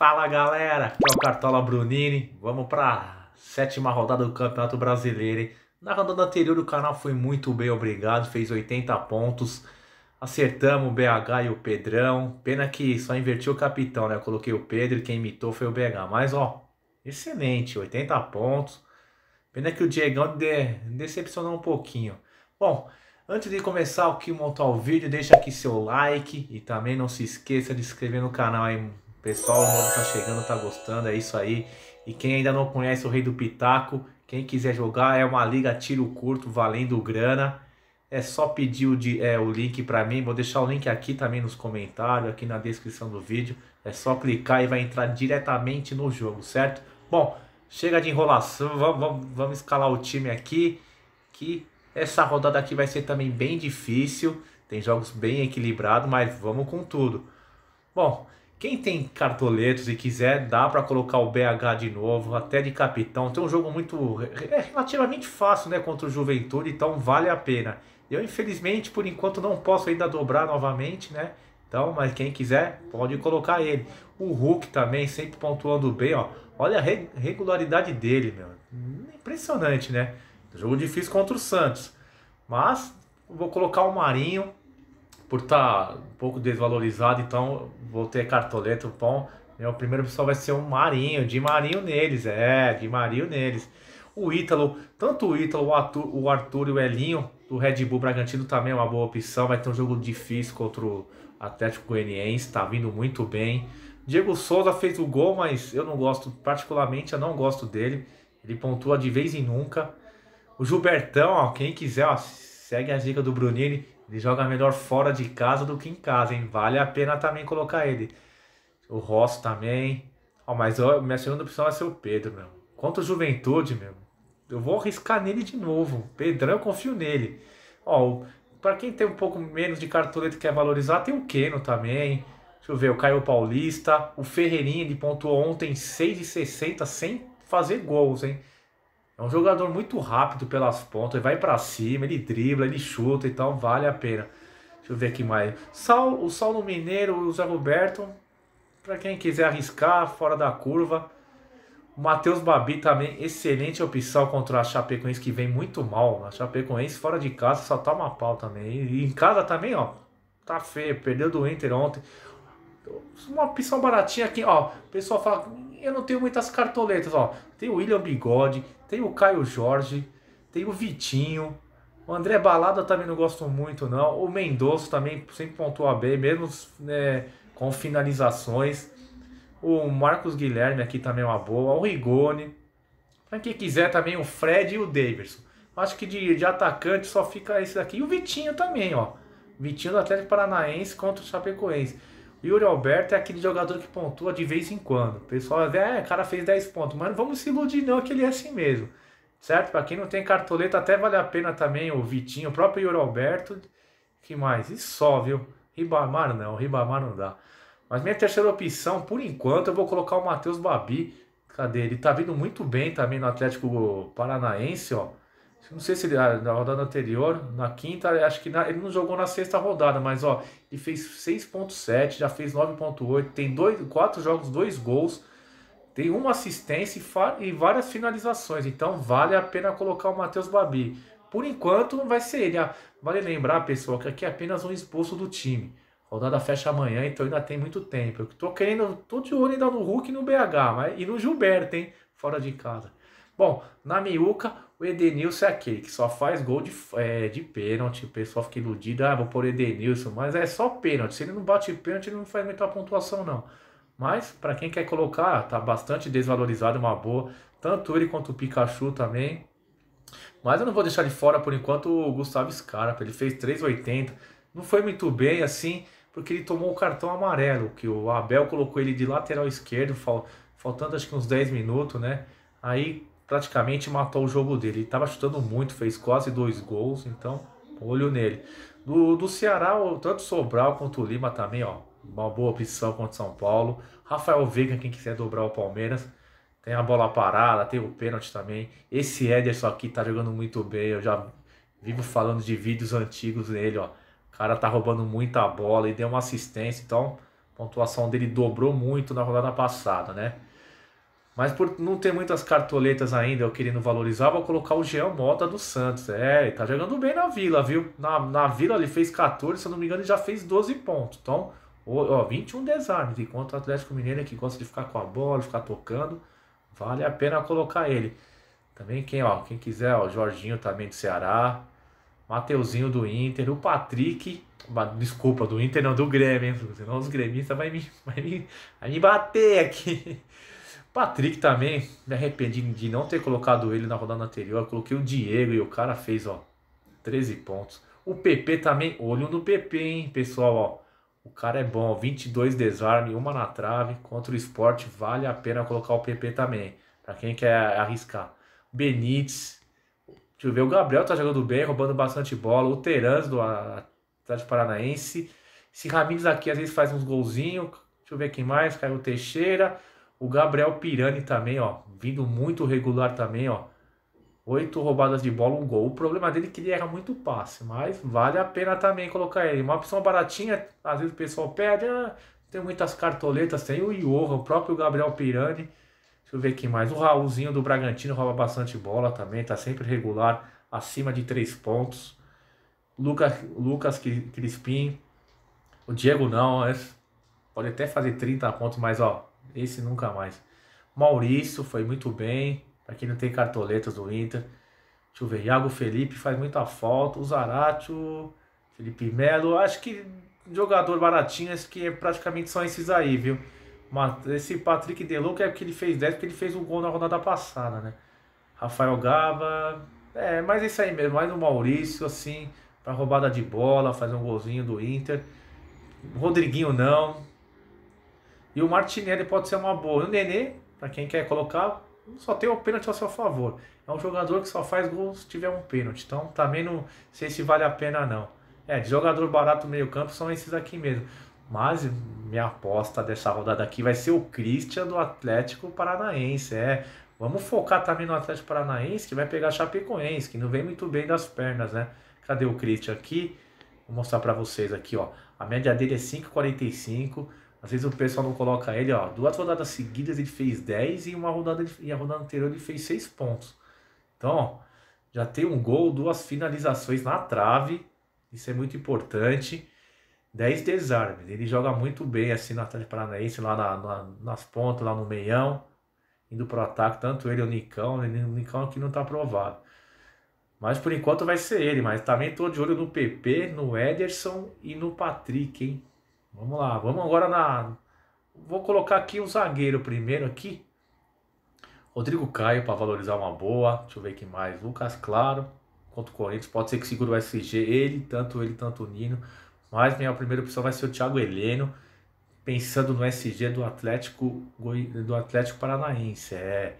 Fala galera, aqui é o Cartola Brunini. Vamos para sétima rodada do Campeonato Brasileiro. Hein? Na rodada anterior o canal foi muito bem, obrigado, fez 80 pontos. Acertamos o BH e o Pedrão. Pena que só invertiu o capitão, né? Eu coloquei o Pedro e quem imitou foi o BH. Mas ó, excelente, 80 pontos. Pena que o Diegão de... decepcionou um pouquinho. Bom, antes de começar que montar o vídeo, deixa aqui seu like e também não se esqueça de se inscrever no canal aí Pessoal, o modo tá chegando, tá gostando, é isso aí. E quem ainda não conhece o Rei do Pitaco, quem quiser jogar, é uma liga tiro curto, valendo grana. É só pedir o, de, é, o link para mim, vou deixar o link aqui também nos comentários, aqui na descrição do vídeo. É só clicar e vai entrar diretamente no jogo, certo? Bom, chega de enrolação, vamos, vamos, vamos escalar o time aqui, que essa rodada aqui vai ser também bem difícil. Tem jogos bem equilibrados, mas vamos com tudo. Bom, quem tem cartoletos e quiser, dá para colocar o BH de novo, até de capitão. Tem um jogo muito. É relativamente fácil, né? Contra o Juventude, então vale a pena. Eu, infelizmente, por enquanto não posso ainda dobrar novamente, né? Então, mas quem quiser, pode colocar ele. O Hulk também, sempre pontuando bem, ó. Olha a regularidade dele, meu. Impressionante, né? Jogo difícil contra o Santos. Mas, vou colocar o Marinho por estar tá um pouco desvalorizado, então vou ter cartoleta, o pão. O primeiro pessoal vai ser o um Marinho, de Marinho neles, é, de Marinho neles. O Ítalo, tanto o Ítalo, o Arthur, o Arthur e o Elinho, do Red Bull Bragantino também é uma boa opção. Vai ter um jogo difícil contra o Atlético Goianiense, está vindo muito bem. Diego Souza fez o gol, mas eu não gosto, particularmente eu não gosto dele. Ele pontua de vez em nunca. O Gilbertão, ó, quem quiser, ó, segue a dica do Brunini. Ele joga melhor fora de casa do que em casa, hein? Vale a pena também colocar ele. O Rossi também. Oh, mas ó, minha segunda opção vai ser o Pedro, meu. Quanto Juventude, meu. Eu vou arriscar nele de novo. Pedrão, eu confio nele. Ó, para quem tem um pouco menos de cartoleta que quer valorizar, tem o Keno também. Deixa eu ver, o Caio Paulista. O Ferreirinha, ele pontuou ontem 6,60 sem fazer gols, hein? É um jogador muito rápido pelas pontas, ele vai para cima, ele dribla, ele chuta, então vale a pena. Deixa eu ver aqui mais. Sal, o no Mineiro, o Zé Roberto, para quem quiser arriscar, fora da curva. O Matheus Babi também, excelente opção contra a Chapecoense, que vem muito mal. A Chapecoense fora de casa só toma pau também. E em casa também, ó, tá feio, perdeu do Inter ontem. Uma opção baratinha aqui, ó. O pessoal fala, eu não tenho muitas cartoletas, ó. Tem o William Bigode, tem o Caio Jorge, tem o Vitinho. O André Balada também não gosto muito, não. O Mendonça também sempre pontua bem, mesmo né, com finalizações. O Marcos Guilherme aqui também é uma boa. O Rigoni. Pra quem quiser também, o Fred e o Davidson. Acho que de, de atacante só fica esse daqui. E o Vitinho também, ó. Vitinho do Atlético Paranaense contra o Chapecoense. Yuri Alberto é aquele jogador que pontua de vez em quando. O pessoal vê, é, o cara fez 10 pontos, mas não vamos se iludir não que ele é assim mesmo. Certo? Para quem não tem cartoleta, até vale a pena também o Vitinho, o próprio Yuri Alberto. Que mais? E só, viu? Ribamar não, Ribamar não dá. Mas minha terceira opção, por enquanto, eu vou colocar o Matheus Babi. Cadê? Ele tá vindo muito bem também no Atlético Paranaense, ó não sei se ele, ah, na rodada anterior, na quinta, acho que na, ele não jogou na sexta rodada, mas ó, ele fez 6.7, já fez 9.8, tem dois, quatro jogos, dois gols, tem uma assistência e, fa, e várias finalizações, então vale a pena colocar o Matheus Babi. Por enquanto, não vai ser ele. Ah, vale lembrar, pessoal, que aqui é apenas um expulso do time. A rodada fecha amanhã, então ainda tem muito tempo. Eu tô querendo, tô de olho ainda no Hulk e no BH, mas, e no Gilberto, hein? Fora de casa. Bom, na miuca o Edenilson é aquele que só faz gol de, é, de pênalti. O pessoal fica iludido, ah, vou pôr Edenilson, mas é só pênalti. Se ele não bate pênalti, ele não faz muita pontuação, não. Mas, para quem quer colocar, tá bastante desvalorizado, uma boa. Tanto ele quanto o Pikachu também. Mas eu não vou deixar de fora, por enquanto, o Gustavo Scarpa. Ele fez 3,80. Não foi muito bem, assim, porque ele tomou o cartão amarelo, que o Abel colocou ele de lateral esquerdo, faltando acho que uns 10 minutos, né? Aí praticamente matou o jogo dele. Ele estava chutando muito, fez quase dois gols, então olho nele. Do, do Ceará, tanto Sobral quanto o Lima também, ó, uma boa opção contra São Paulo. Rafael Veiga, quem quiser dobrar o Palmeiras, tem a bola parada, tem o pênalti também. Esse Ederson aqui tá jogando muito bem, eu já vivo falando de vídeos antigos nele, ó. O cara tá roubando muita bola e deu uma assistência, então a pontuação dele dobrou muito na rodada passada, né? Mas por não ter muitas cartoletas ainda, eu querendo valorizar, vou colocar o Jean Mota do Santos. É, ele tá jogando bem na Vila, viu? Na, na Vila ele fez 14, se eu não me engano, ele já fez 12 pontos. Então, ó, 21 desarmes. Enquanto o Atlético Mineiro que gosta de ficar com a bola, ficar tocando, vale a pena colocar ele. Também quem, ó, quem quiser, ó, o Jorginho também do Ceará, Mateuzinho do Inter, o Patrick, desculpa, do Inter não, do Grêmio, hein? Senão os gremistas vão me, vai me, vai me bater aqui. Patrick também, me arrependi de não ter colocado ele na rodada anterior. Eu coloquei o Diego e o cara fez, ó, 13 pontos. O PP também, olho no PP, hein, pessoal, ó. O cara é bom, 22 desarme, uma na trave. Contra o esporte, vale a pena colocar o PP também, para quem quer arriscar. Benítez, deixa eu ver, o Gabriel tá jogando bem, roubando bastante bola. O Terans, do Atlético Paranaense. Esse Ramires aqui às vezes faz uns golzinhos. Deixa eu ver quem mais, caiu o Teixeira. O Gabriel Pirani também, ó, vindo muito regular também, ó. Oito roubadas de bola, um gol. O problema dele é que ele erra muito passe, mas vale a pena também colocar ele. Uma opção baratinha, às vezes o pessoal pede, ah, tem muitas cartoletas, tem o Iorra, o próprio Gabriel Pirani. Deixa eu ver aqui mais. O Raulzinho do Bragantino rouba bastante bola também, tá sempre regular, acima de três pontos. Lucas, Lucas Crispim. O Diego não, né? pode até fazer 30 pontos, mas ó, esse nunca mais. Maurício foi muito bem. Pra quem não tem cartoletas do Inter. Deixa eu ver. Iago Felipe faz muita falta. O Zaratio, Felipe Melo. Acho que jogador baratinho, acho que é praticamente só esses aí, viu? Mas esse Patrick Deluca é porque ele fez 10, porque ele fez um gol na rodada passada, né? Rafael Gava. É, mas isso aí mesmo. Mais o Maurício, assim, pra roubada de bola, fazer um golzinho do Inter. Rodriguinho não. E o Martinelli pode ser uma boa. E o Nenê, para quem quer colocar, só tem o pênalti a seu favor. É um jogador que só faz gol se tiver um pênalti. Então também não sei se vale a pena não. É, de jogador barato meio campo são esses aqui mesmo. Mas minha aposta dessa rodada aqui vai ser o Christian do Atlético Paranaense. É, vamos focar também no Atlético Paranaense que vai pegar Chapecoense, que não vem muito bem das pernas, né? Cadê o Christian aqui? Vou mostrar para vocês aqui, ó. A média dele é 5,45. Às vezes o pessoal não coloca ele, ó. Duas rodadas seguidas ele fez 10 e uma rodada e a rodada anterior ele fez 6 pontos. Então, ó, já tem um gol, duas finalizações na trave. Isso é muito importante. 10 desarmes. Ele joga muito bem assim na Atlético Paranaense, lá na, na, nas pontas, lá no meião, indo pro ataque, tanto ele o Nicão, né, o Nicão aqui não tá aprovado. Mas por enquanto vai ser ele, mas também tô de olho no PP, no Ederson e no Patrick, hein? Vamos lá, vamos agora na. Vou colocar aqui o zagueiro primeiro aqui. Rodrigo Caio para valorizar uma boa. Deixa eu ver quem mais. Lucas Claro contra o Corinthians. Pode ser que segura o SG. Ele, tanto ele, tanto o Nino. Mas minha primeira opção vai ser o Thiago Heleno. Pensando no SG do Atlético do Atlético Paranaense. É.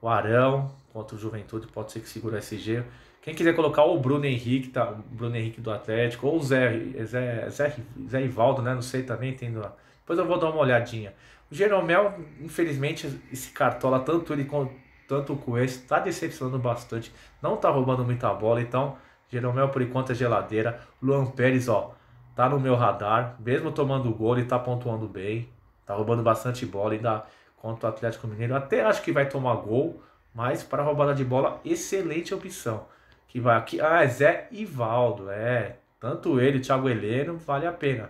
O Arão contra o Juventude. Pode ser que segura o SG. Quem quiser colocar o Bruno Henrique, tá? O Bruno Henrique do Atlético, ou o Zé, Zé, Zé, Zé né? Não sei também, tem. Depois eu vou dar uma olhadinha. O Jeromel, infelizmente, esse cartola, tanto ele quanto tanto o Coelho, está tá decepcionando bastante. Não está roubando muita bola, então. Jeromel, por enquanto, é geladeira. Luan Pérez, ó, tá no meu radar. Mesmo tomando gol, ele tá pontuando bem. Tá roubando bastante bola ainda contra o Atlético Mineiro. Até acho que vai tomar gol, mas para roubada de bola, excelente opção que vai aqui. Ah, é Zé Ivaldo, é. Tanto ele, Thiago Heleno, vale a pena.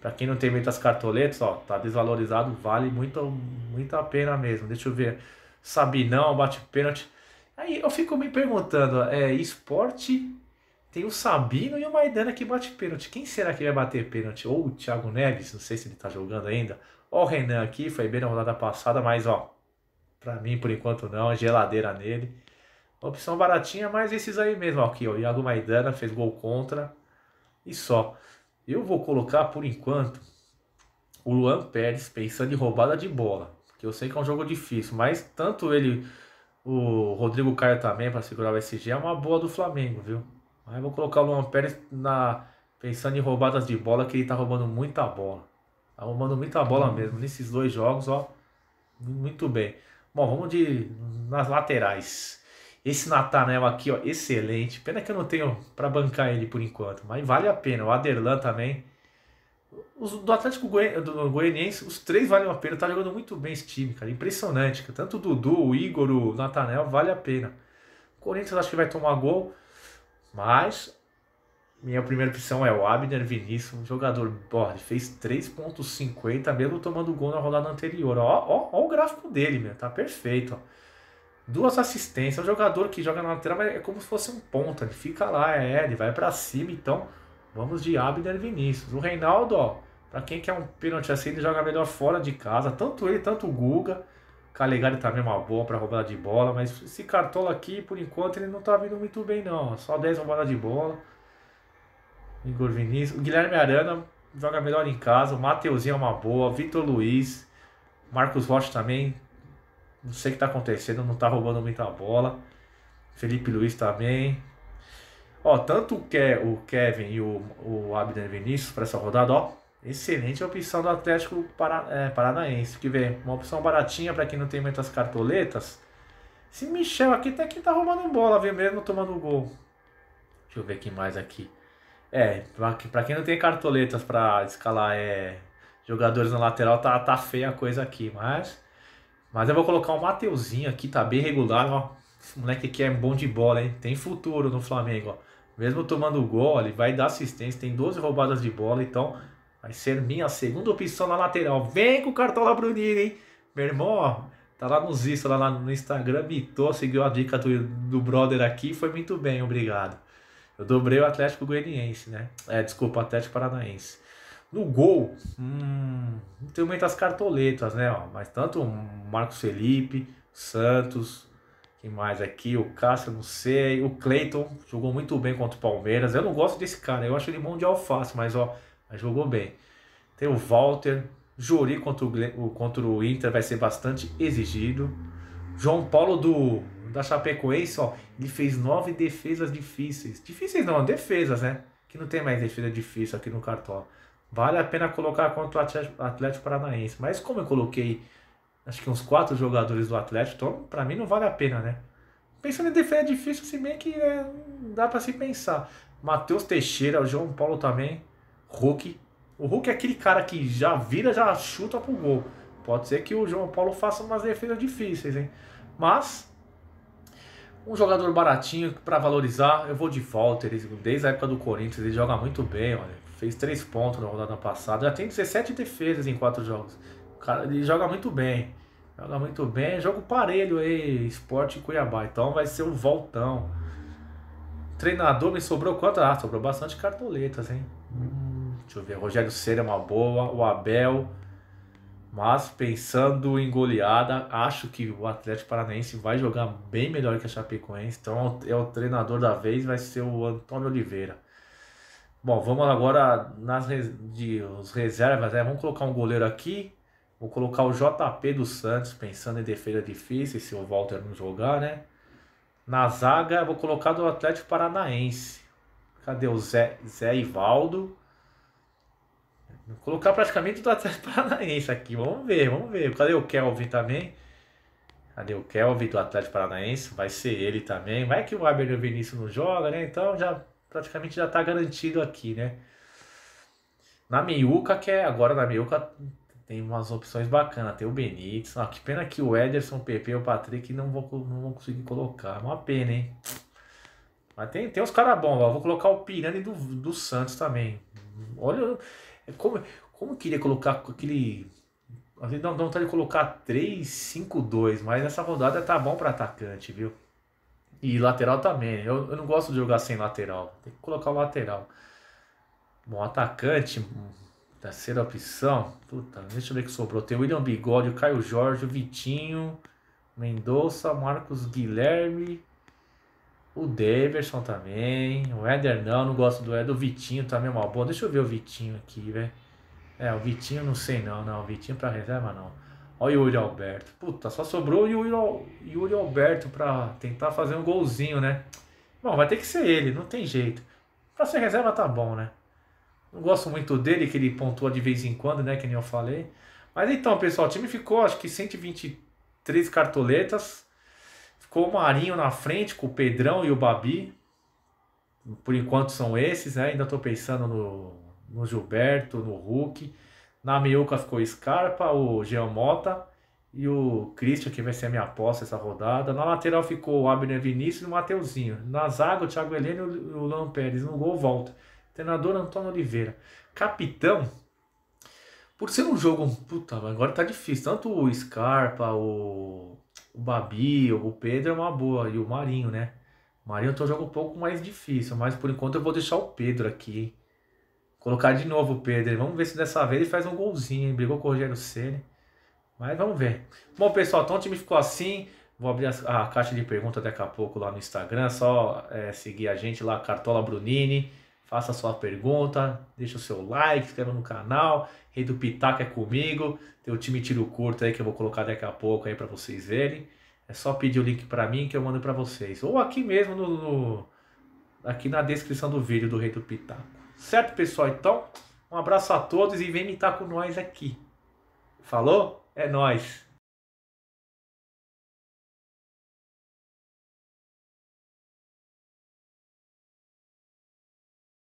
Para quem não tem muitas cartoletas, ó, tá desvalorizado, vale muito, muito a pena mesmo. Deixa eu ver. Sabinão, bate pênalti. Aí eu fico me perguntando, é esporte tem o Sabino e o Maidana que bate pênalti. Quem será que vai bater pênalti? Ou o Thiago Neves, não sei se ele tá jogando ainda. Ó o Renan aqui, foi bem na rodada passada, mas ó, pra mim por enquanto não, geladeira nele. Opção baratinha, é mas esses aí mesmo. Aqui, o Iago Maidana fez gol contra e só. Eu vou colocar, por enquanto, o Luan Pérez pensando em roubada de bola. Que eu sei que é um jogo difícil, mas tanto ele, o Rodrigo Caio também, para segurar o SG, é uma boa do Flamengo, viu? Mas vou colocar o Luan Pérez na, pensando em roubadas de bola, que ele tá roubando muita bola. Tá roubando muita bola mesmo. Nesses dois jogos, ó, muito bem. Bom, vamos de nas laterais. Esse Natanel aqui, ó, excelente. Pena que eu não tenho para bancar ele por enquanto, mas vale a pena. O Aderlan também. Os do Atlético Goian, do Goianiense, os três valem a pena. Tá jogando muito bem esse time, cara. Impressionante. Tanto o Dudu, o Igor, o Natanel, vale a pena. O Corinthians acho que vai tomar gol, mas minha primeira opção é o Abner Vinícius, um jogador, ó, ele fez 3.50 mesmo tomando gol na rodada anterior. Ó, ó, ó o gráfico dele, meu, tá perfeito, ó duas assistências. O é jogador que joga na lateral é como se fosse um ponta. Ele fica lá, é, ele vai para cima. Então, vamos de Abner Vinícius. O Reinaldo, ó, pra quem quer um pênalti assim, ele joga melhor fora de casa. Tanto ele, tanto o Guga. Calegari também tá é uma boa para roubada de bola, mas esse Cartola aqui, por enquanto, ele não tá vindo muito bem, não. Só 10 roubadas de bola. Igor Vinícius. O Guilherme Arana joga melhor em casa. O Mateuzinho é uma boa. Vitor Luiz. Marcos Rocha também não sei o que está acontecendo, não está roubando muita bola. Felipe Luiz também. Ó, tanto o Kevin e o, o Abner Vinícius para essa rodada, ó. Excelente opção do Atlético para, é, Paranaense. Que vê, uma opção baratinha para quem não tem muitas cartoletas. Esse Michel aqui até que tá roubando bola, vê mesmo tomando gol. Deixa eu ver quem mais aqui. É, para quem não tem cartoletas para escalar é, jogadores na lateral, tá, tá feia a coisa aqui, mas mas eu vou colocar o Mateuzinho aqui, tá bem regular, ó. Esse moleque aqui é bom de bola, hein? Tem futuro no Flamengo, ó. Mesmo tomando gol, ele vai dar assistência, tem 12 roubadas de bola, então vai ser minha segunda opção na lateral. Vem com o Cartola Brunini, hein? Meu irmão, ó, tá lá nos isso lá no Instagram, mitou, seguiu a dica do, do brother aqui, foi muito bem, obrigado. Eu dobrei o Atlético Goianiense, né? É, desculpa, Atlético Paranaense. No gol, hum, tem muitas cartoletas, né? mas tanto o Marcos Felipe, Santos, quem mais aqui? O Cássio, não sei. O Cleiton jogou muito bem contra o Palmeiras. Eu não gosto desse cara, eu acho ele mão de alface, mas ó, mas jogou bem. Tem o Walter, Jori contra o, contra o Inter vai ser bastante exigido. João Paulo do da Chapecoense, ó, ele fez nove defesas difíceis. Difíceis não, defesas, né? Que não tem mais defesa difícil aqui no cartola. Vale a pena colocar contra o Atlético Paranaense. Mas como eu coloquei acho que uns quatro jogadores do Atlético, então para mim não vale a pena, né? Pensando em defesa é difícil, se bem que é, dá para se pensar. Matheus Teixeira, o João Paulo também, Hulk. O Hulk é aquele cara que já vira, já chuta pro gol. Pode ser que o João Paulo faça umas defesas difíceis, hein? Mas um jogador baratinho para valorizar, eu vou de Walter, desde a época do Corinthians, ele joga muito bem, olha. Fez 3 pontos na rodada passada. Já tem 17 defesas em 4 jogos. cara, ele joga muito bem. Joga muito bem. joga o parelho aí, Esporte Cuiabá. Então vai ser um voltão. Treinador me sobrou quanto? Ah, sobrou bastante cartoletas, hein? Hum, deixa eu ver. Rogério Ceni é uma boa. O Abel. Mas pensando em goleada, acho que o Atlético Paranaense vai jogar bem melhor que a Chapecoense. Então é o treinador da vez, vai ser o Antônio Oliveira. Bom, vamos agora nas de, os reservas, né? Vamos colocar um goleiro aqui. Vou colocar o JP do Santos, pensando em defesa difícil, se o Walter não jogar, né? Na zaga, vou colocar do Atlético Paranaense. Cadê o Zé, Zé Ivaldo? Vou colocar praticamente do Atlético Paranaense aqui. Vamos ver, vamos ver. Cadê o Kelvin também? Cadê o Kelvin do Atlético Paranaense? Vai ser ele também. Vai que o Abner Vinícius não joga, né? Então já praticamente já está garantido aqui, né? Na meiuca, que é agora na meiuca tem umas opções bacanas. Tem o Benítez. Ah, que pena que o Ederson, o PP e o Patrick não vou, não vou conseguir colocar. Uma pena, hein? Mas tem, tem uns caras bons Vou colocar o Pirani do, do Santos também. Olha, é como, como eu queria colocar aquele. Às vezes dá vontade de colocar 3, 5, 2, mas nessa rodada tá bom para atacante, viu? E lateral também. Eu, eu não gosto de jogar sem lateral. Tem que colocar o lateral. Bom, atacante, terceira opção. Puta, deixa eu ver o que sobrou. Tem o William Bigode, o Caio Jorge, o Vitinho, Mendonça, Marcos Guilherme, o Deverson também. O Éder não, não gosto do Éder. O Vitinho também é uma boa. Deixa eu ver o Vitinho aqui, velho. É, o Vitinho não sei não, não. O Vitinho pra reserva não. Olha o Yuri Alberto. Puta, só sobrou o Yuri, Yuri Alberto para tentar fazer um golzinho, né? Bom, vai ter que ser ele, não tem jeito. Pra ser reserva tá bom, né? Não gosto muito dele, que ele pontua de vez em quando, né? Que nem eu falei. Mas então, pessoal, o time ficou, acho que 123 cartoletas. Ficou o Marinho na frente com o Pedrão e o Babi. Por enquanto são esses, né? Ainda estou pensando no, no Gilberto, no Hulk. Na meiuca ficou o Scarpa, o Jean Mota e o Christian, que vai ser a minha aposta essa rodada. Na lateral ficou o Abner Vinícius e o Mateuzinho. Na zaga, o Thiago Heleno e o Lão Pérez. No gol, volta. Treinador Antônio Oliveira. Capitão, por ser um jogo. Puta, agora tá difícil. Tanto o Scarpa, o, o Babi, o Pedro é uma boa. E o Marinho, né? O Marinho então joga um pouco mais difícil. Mas por enquanto eu vou deixar o Pedro aqui, hein? Colocar de novo o Pedro. Vamos ver se dessa vez ele faz um golzinho, hein? Brigou com o Rogério Ceni. Mas vamos ver. Bom, pessoal, então o time ficou assim. Vou abrir a, a caixa de perguntas daqui a pouco lá no Instagram. Só é, seguir a gente lá, Cartola Brunini. Faça a sua pergunta, deixa o seu like, se inscreva no canal. Rei do Pitaco é comigo. Tem o time tiro curto aí que eu vou colocar daqui a pouco aí para vocês verem. É só pedir o link para mim que eu mando para vocês. Ou aqui mesmo no, no, aqui na descrição do vídeo do Rei do Pitaco. Certo, pessoal? Então, um abraço a todos e vem estar com nós aqui. Falou? É nós.